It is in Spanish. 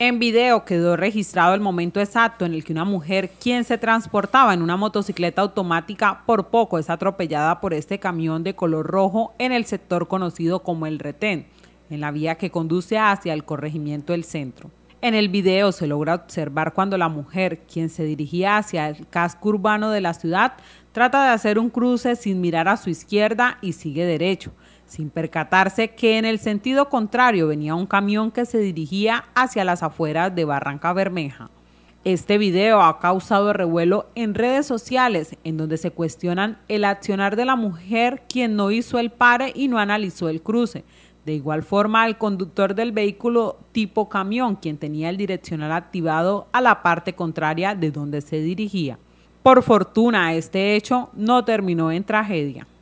En video quedó registrado el momento exacto en el que una mujer, quien se transportaba en una motocicleta automática, por poco es atropellada por este camión de color rojo en el sector conocido como el retén, en la vía que conduce hacia el corregimiento del centro. En el video se logra observar cuando la mujer, quien se dirigía hacia el casco urbano de la ciudad, trata de hacer un cruce sin mirar a su izquierda y sigue derecho sin percatarse que en el sentido contrario venía un camión que se dirigía hacia las afueras de Barranca Bermeja. Este video ha causado revuelo en redes sociales en donde se cuestionan el accionar de la mujer quien no hizo el pare y no analizó el cruce. De igual forma, al conductor del vehículo tipo camión, quien tenía el direccional activado a la parte contraria de donde se dirigía. Por fortuna, este hecho no terminó en tragedia.